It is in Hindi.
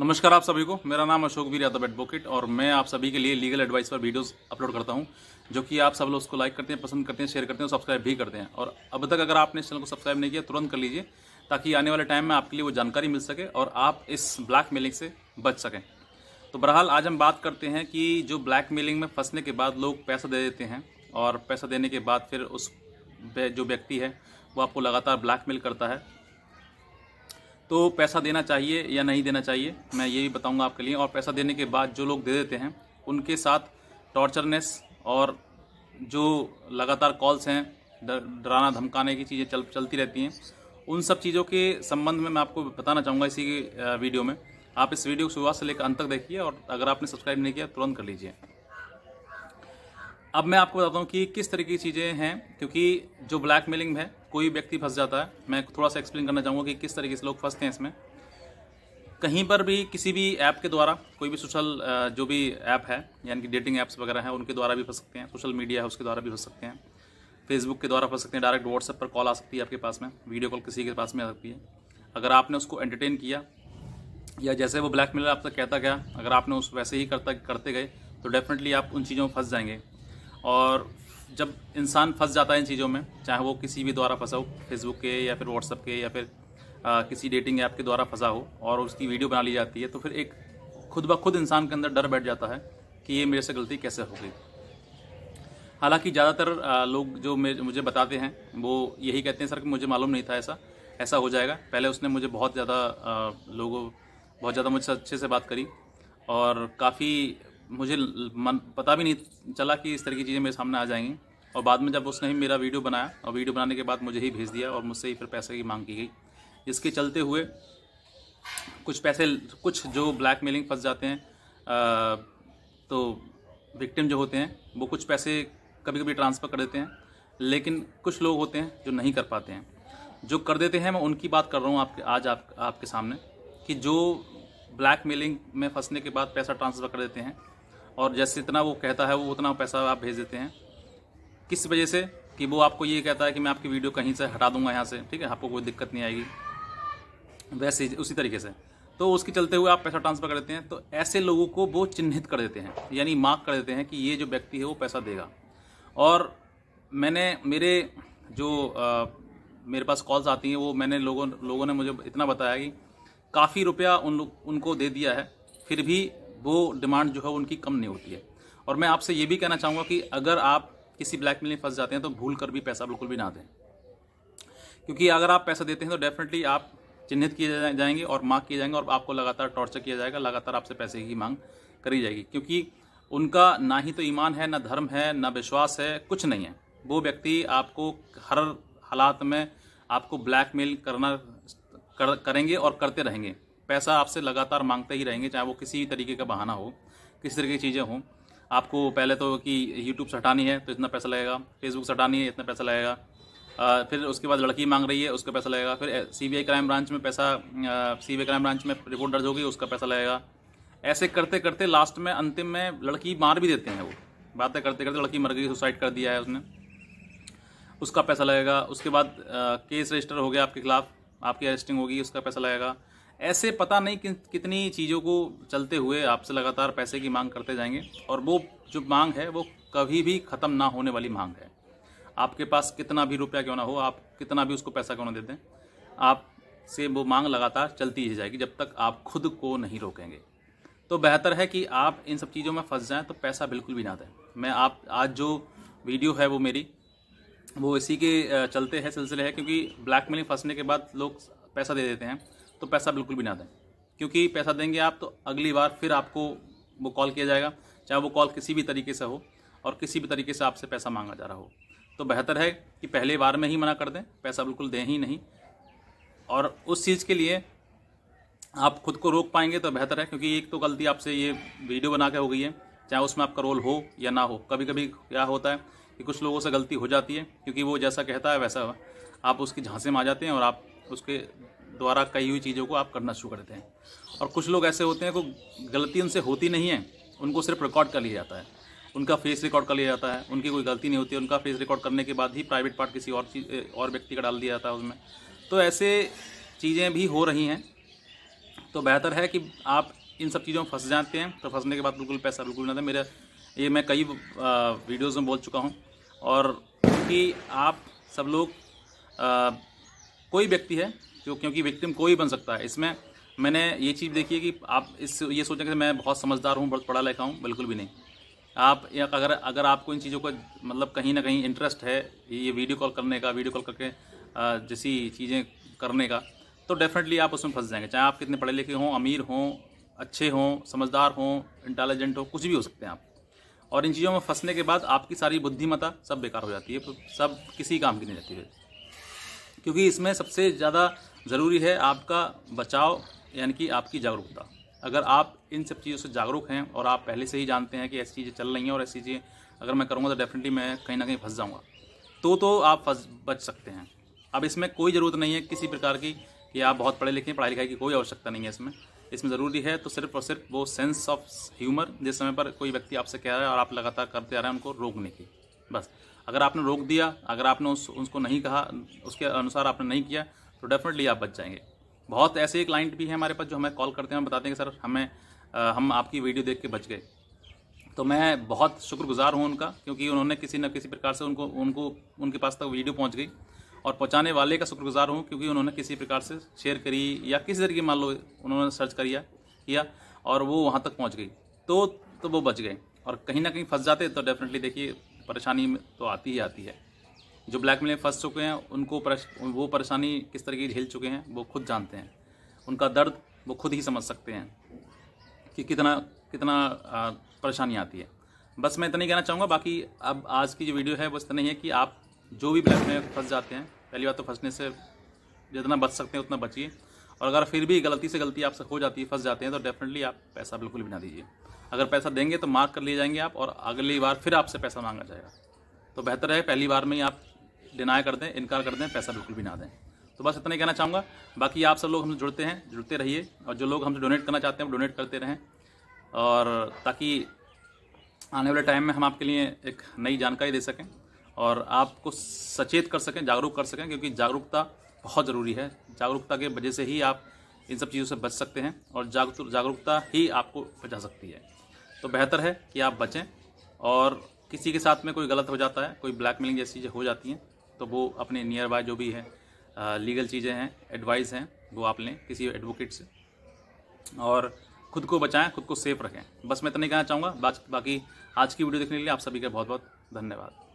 नमस्कार आप सभी को मेरा नाम अशोक वीर यादव एडवोकेट और मैं आप सभी के लिए लीगल एडवाइस पर वीडियोस अपलोड करता हूं जो कि आप सब लोग उसको लाइक करते हैं पसंद करते हैं शेयर करते हैं और सब्सक्राइब भी करते हैं और अब तक अगर आपने इस चैनल को सब्सक्राइब नहीं किया तुरंत कर लीजिए ताकि आने वाले टाइम में आपके लिए वो जानकारी मिल सके और आप इस ब्लैक मेलिंग से बच सकें तो बहरहाल आज हम बात करते हैं कि जो ब्लैक मेलिंग में फंसने के बाद लोग पैसा दे देते हैं और पैसा देने के बाद फिर उस जो व्यक्ति है वो आपको लगातार ब्लैकमेल करता है तो पैसा देना चाहिए या नहीं देना चाहिए मैं ये भी बताऊँगा आपके लिए और पैसा देने के बाद जो लोग दे देते हैं उनके साथ टॉर्चरनेस और जो लगातार कॉल्स हैं डराना धमकाने की चीज़ें चल चलती रहती हैं उन सब चीज़ों के संबंध में मैं आपको बताना चाहूँगा इसी वीडियो में आप इस वीडियो को शुरुआत से लेकर अंत तक देखिए और अगर आपने सब्सक्राइब नहीं किया तुरंत कर लीजिए अब मैं आपको बताता हूँ कि किस तरीके की चीज़ें हैं क्योंकि जो ब्लैक मेलिंग है कोई व्यक्ति फंस जाता है मैं थोड़ा सा एक्सप्लेन करना चाहूँगा कि किस तरीके से लोग फंसते हैं इसमें कहीं पर भी किसी भी ऐप के द्वारा कोई भी सोशल जो भी ऐप है यानी कि डेटिंग ऐप्स वगैरह हैं उनके द्वारा भी फंस सकते हैं सोशल मीडिया है उसके द्वारा भी फंस सकते हैं फेसबुक के द्वारा फंस सकते हैं डायरेक्ट व्हाट्सएप पर कॉल आ सकती है आपके पास में वीडियो कॉल किसी के पास में आ सकती है अगर आपने उसको एंटरटेन किया या जैसे वो ब्लैक मेलर आपसे कहता गया अगर आपने उस वैसे ही करता करते गए तो डेफिनेटली आप उन चीज़ों में फंस जाएंगे और जब इंसान फंस जाता है इन चीज़ों में चाहे वो किसी भी द्वारा फंसा हो फेसबुक के या फिर व्हाट्सअप के या फिर आ, किसी डेटिंग ऐप के द्वारा फंसा हो और उसकी वीडियो बना ली जाती है तो फिर एक खुद ब खुद इंसान के अंदर डर बैठ जाता है कि ये मेरे से गलती कैसे हो गई हालांकि ज़्यादातर लोग जो मुझे बताते हैं वो यही कहते हैं सर कि मुझे मालूम नहीं था ऐसा ऐसा हो जाएगा पहले उसने मुझे बहुत ज़्यादा लोगों बहुत ज़्यादा मुझसे अच्छे से बात करी और काफ़ी मुझे मन पता भी नहीं चला कि इस तरह की चीज़ें मेरे सामने आ जाएंगी और बाद में जब उसने ही मेरा वीडियो बनाया और वीडियो बनाने के बाद मुझे ही भेज दिया और मुझसे ही फिर पैसे की मांग की गई इसके चलते हुए कुछ पैसे कुछ जो ब्लैक मेलिंग फंस जाते हैं आ, तो विक्टिम जो होते हैं वो कुछ पैसे कभी कभी ट्रांसफ़र कर देते हैं लेकिन कुछ लोग होते हैं जो नहीं कर पाते हैं जो कर देते हैं मैं उनकी बात कर रहा हूँ आपके आज आप, आपके सामने कि जो ब्लैक मेलिंग में फंसने के बाद पैसा ट्रांसफ़र कर देते हैं और जैसे इतना वो कहता है वो उतना पैसा आप भेज देते हैं किस वजह से कि वो आपको ये कहता है कि मैं आपकी वीडियो कहीं से हटा दूंगा यहाँ से ठीक है आपको कोई दिक्कत नहीं आएगी वैसे उसी तरीके से तो उसके चलते हुए आप पैसा ट्रांसफर कर देते हैं तो ऐसे लोगों को वो चिन्हित कर देते हैं यानी मार्क कर देते हैं कि ये जो व्यक्ति है वो पैसा देगा और मैंने मेरे जो आ, मेरे पास कॉल्स आती हैं वो मैंने लोगों लोगों ने मुझे इतना बताया कि काफ़ी रुपया उन उनको दे दिया है फिर भी वो डिमांड जो है उनकी कम नहीं होती है और मैं आपसे ये भी कहना चाहूँगा कि अगर आप किसी ब्लैकमेल में फंस जाते हैं तो भूल कर भी पैसा बिल्कुल भी ना दें क्योंकि अगर आप पैसा देते हैं तो डेफिनेटली आप चिन्हित किए जाएंगे और मार्क किए जाएंगे और आपको लगातार टॉर्चर किया जाएगा लगातार आपसे पैसे की मांग करी जाएगी क्योंकि उनका ना ही तो ईमान है ना धर्म है ना विश्वास है कुछ नहीं है वो व्यक्ति आपको हर हालात में आपको ब्लैकमेल करना कर, करेंगे और करते रहेंगे पैसा आपसे लगातार मांगते ही रहेंगे चाहे वो किसी भी तरीके का बहाना हो किसी तरीके की चीज़ें हों आपको पहले तो कि यूट्यूब से हटानी है तो इतना पैसा लगेगा फेसबुक से हटानी है इतना पैसा लगेगा फिर उसके बाद लड़की मांग रही है उसका पैसा लगेगा फिर सीबीआई क्राइम ब्रांच में पैसा सीबीआई क्राइम ब्रांच में रिपोर्ट दर्ज होगी उसका पैसा लगेगा ऐसे करते करते लास्ट में अंतिम में लड़की मार भी देते हैं वो बातें करते करते लड़की मर गई सुसाइड कर दिया है उसने उसका पैसा लगेगा उसके बाद केस रजिस्टर हो गया आपके खिलाफ आपकी अरेस्टिंग होगी उसका पैसा लगेगा ऐसे पता नहीं कि, कितनी चीज़ों को चलते हुए आपसे लगातार पैसे की मांग करते जाएंगे और वो जो मांग है वो कभी भी ख़त्म ना होने वाली मांग है आपके पास कितना भी रुपया क्यों ना हो आप कितना भी उसको पैसा क्यों ना देते आप से वो मांग लगातार चलती ही जाएगी जब तक आप खुद को नहीं रोकेंगे तो बेहतर है कि आप इन सब चीज़ों में फंस जाएं तो पैसा बिल्कुल भी ना दें मैं आप आज जो वीडियो है वो मेरी वो इसी के चलते है सिलसिले है क्योंकि ब्लैकमेलिंग फंसने के बाद लोग पैसा दे देते हैं तो पैसा बिल्कुल भी ना दें क्योंकि पैसा देंगे आप तो अगली बार फिर आपको वो कॉल किया जाएगा चाहे वो कॉल किसी भी तरीके से हो और किसी भी तरीके से आपसे पैसा मांगा जा रहा हो तो बेहतर है कि पहले बार में ही मना कर दें पैसा बिल्कुल दें ही नहीं और उस चीज़ के लिए आप खुद को रोक पाएंगे तो बेहतर है क्योंकि एक तो गलती आपसे ये वीडियो बना के हो गई है चाहे उसमें आपका रोल हो या ना हो कभी कभी क्या होता है कि कुछ लोगों से गलती हो जाती है क्योंकि वो जैसा कहता है वैसा आप उसकी झांसे में आ जाते हैं और आप उसके द्वारा कई हुई चीज़ों को आप करना शुरू करते हैं और कुछ लोग ऐसे होते हैं को गलती उनसे होती नहीं है उनको सिर्फ रिकॉर्ड कर लिया जाता है उनका फेस रिकॉर्ड कर लिया जाता है उनकी कोई गलती नहीं होती उनका फेस रिकॉर्ड करने के बाद ही प्राइवेट पार्ट किसी और चीज और व्यक्ति का डाल दिया जाता है उसमें तो ऐसे चीज़ें भी हो रही हैं तो बेहतर है कि आप इन सब चीज़ों में फंस जाते हैं तो फंसने के बाद बिल्कुल पैसा बिल्कुल ना था मेरा ये मैं कई वीडियोज़ में बोल चुका हूँ और क्योंकि आप सब लोग कोई व्यक्ति है जो क्योंकि में कोई बन सकता है इसमें मैंने ये चीज़ देखी है कि आप इस ये सोचें कि मैं बहुत समझदार हूँ बहुत पढ़ा लिखा हूँ बिल्कुल भी नहीं आप या अगर अगर आपको इन चीज़ों का मतलब कहीं ना कहीं इंटरेस्ट है ये वीडियो कॉल करने का वीडियो कॉल करके जैसी चीज़ें करने का तो डेफिनेटली आप उसमें फंस जाएंगे चाहे आप कितने पढ़े लिखे हों अमीर हों अच्छे हों समझदार हों इंटेलिजेंट हों कुछ भी हो सकते हैं आप और इन चीज़ों में फंसने के बाद आपकी सारी बुद्धिमता सब बेकार हो जाती है सब किसी काम की नहीं रहती है क्योंकि इसमें सबसे ज़्यादा ज़रूरी है आपका बचाव यानी कि आपकी जागरूकता अगर आप इन सब चीज़ों से जागरूक हैं और आप पहले से ही जानते हैं कि ऐसी चीज़ें चल रही हैं और ऐसी चीज़ें अगर मैं करूँगा तो डेफिनेटली मैं कहीं ना कहीं फंस जाऊँगा तो तो आप फंस बच सकते हैं अब इसमें कोई ज़रूरत नहीं है किसी प्रकार की कि आप बहुत पढ़े लिखे पढ़ाई लिखाई की कोई आवश्यकता नहीं है इसमें इसमें ज़रूरी है तो सिर्फ और सिर्फ वो सेंस ऑफ ह्यूमर जिस समय पर कोई व्यक्ति आपसे कह रहा है और आप लगातार करते आ रहे हैं उनको रोकने की बस अगर आपने रोक दिया अगर आपने उस उसको नहीं कहा उसके अनुसार आपने नहीं किया तो डेफिनेटली आप बच जाएंगे बहुत ऐसे क्लाइंट भी हैं हमारे पास जो हमें कॉल करते हैं बताते हैं कि सर हमें आ, हम आपकी वीडियो देख के बच गए तो मैं बहुत शुक्रगुजार हूँ उनका क्योंकि उन्होंने किसी न किसी प्रकार से उनको उनको उनके पास तक वीडियो पहुँच गई और पहुँचाने वाले का शुक्रगुजार हूँ क्योंकि उन्होंने किसी प्रकार से शेयर करी या किसी तरीके मान लो उन्होंने सर्च करिया किया और वो वहाँ तक पहुँच गई तो तो वो बच गए और कहीं ना कहीं फंस जाते तो डेफिनेटली देखिए परेशानी तो आती ही आती है जो ब्लैक में फंस चुके हैं उनको परश, वो परेशानी किस तरह की झेल चुके हैं वो खुद जानते हैं उनका दर्द वो खुद ही समझ सकते हैं कि कितना कितना परेशानी आती है बस मैं इतना ही कहना चाहूँगा बाकी अब आज की जो वीडियो है वो इतना ही है कि आप जो भी ब्लैक में फंस जाते हैं पहली बात तो फंसने से जितना बच सकते हैं उतना बचिए और अगर फिर भी गलती से गलती आपसे हो जाती है फंस जाते हैं तो डेफिनेटली आप पैसा बिल्कुल भी ना दीजिए अगर पैसा देंगे तो मार्क कर लिए जाएंगे आप और अगली बार फिर आपसे पैसा मांगा जाएगा तो बेहतर है पहली बार में ही आप डिनाई कर दें इनकार कर दें पैसा बिल्कुल भी ना दें तो बस इतना ही कहना चाहूँगा बाकी आप सब लोग हमसे जुड़ते हैं जुड़ते रहिए और जो लोग हमसे डोनेट करना चाहते हैं वो डोनेट करते रहें और ताकि आने वाले टाइम में हम आपके लिए एक नई जानकारी दे सकें और आपको सचेत कर सकें जागरूक कर सकें क्योंकि जागरूकता बहुत ज़रूरी है जागरूकता के वजह से ही आप इन सब चीज़ों से बच सकते हैं और जागरूकता ही आपको बचा सकती है तो बेहतर है कि आप बचें और किसी के साथ में कोई गलत हो जाता है कोई ब्लैकमेलिंग जैसी चीज़ें हो जाती हैं तो वो अपने नियर बाय जो भी है लीगल चीज़ें हैं एडवाइस हैं वो आप लें किसी एडवोकेट से और खुद को बचाएं खुद को सेफ रखें बस मैं इतना ही कहना चाहूँगा बाकी आज की वीडियो देखने के लिए आप सभी का बहुत बहुत धन्यवाद